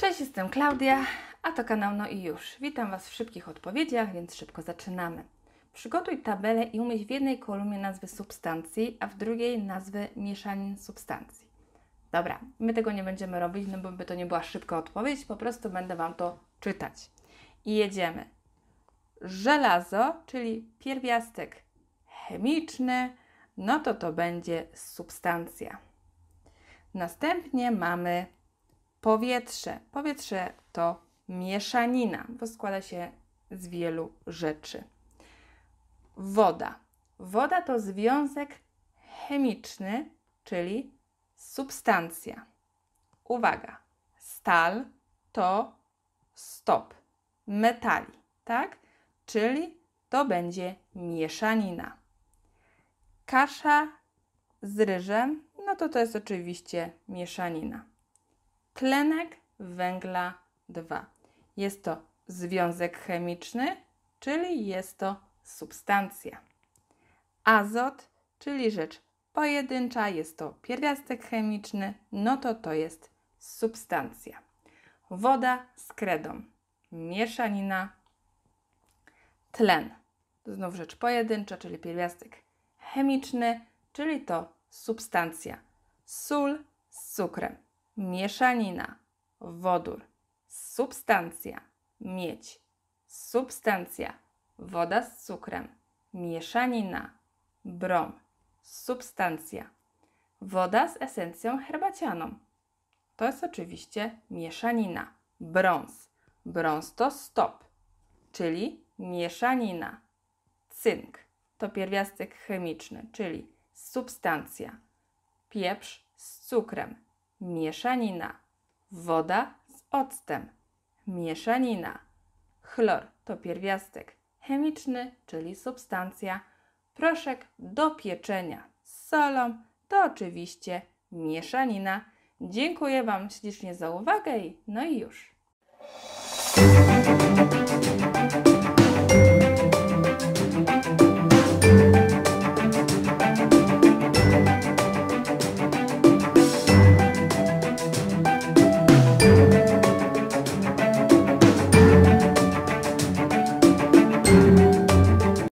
Cześć, jestem Klaudia, a to kanał No i już. Witam Was w szybkich odpowiedziach, więc szybko zaczynamy. Przygotuj tabelę i umieść w jednej kolumnie nazwy substancji, a w drugiej nazwy mieszanin substancji. Dobra, my tego nie będziemy robić, no bo by to nie była szybka odpowiedź, po prostu będę Wam to czytać. I jedziemy. Żelazo, czyli pierwiastek chemiczny, no to to będzie substancja. Następnie mamy powietrze. Powietrze to mieszanina, bo składa się z wielu rzeczy. Woda. Woda to związek chemiczny, czyli substancja. Uwaga, stal to stop metali, tak? Czyli to będzie mieszanina. Kasza z ryżem, no to to jest oczywiście mieszanina tlenek węgla 2. Jest to związek chemiczny, czyli jest to substancja. Azot, czyli rzecz pojedyncza, jest to pierwiastek chemiczny, no to to jest substancja. Woda z kredą, mieszanina, tlen. To znów rzecz pojedyncza, czyli pierwiastek chemiczny, czyli to substancja. Sól z cukrem mieszanina, wodór, substancja, miedź, substancja, woda z cukrem, mieszanina, brom, substancja, woda z esencją herbacianą. To jest oczywiście mieszanina, brąz. Brąz to stop, czyli mieszanina. Cynk to pierwiastek chemiczny, czyli substancja. Pieprz z cukrem, mieszanina, woda z octem, mieszanina. Chlor to pierwiastek chemiczny, czyli substancja, proszek do pieczenia z solą to oczywiście mieszanina. Dziękuję Wam ślicznie za uwagę i no i już.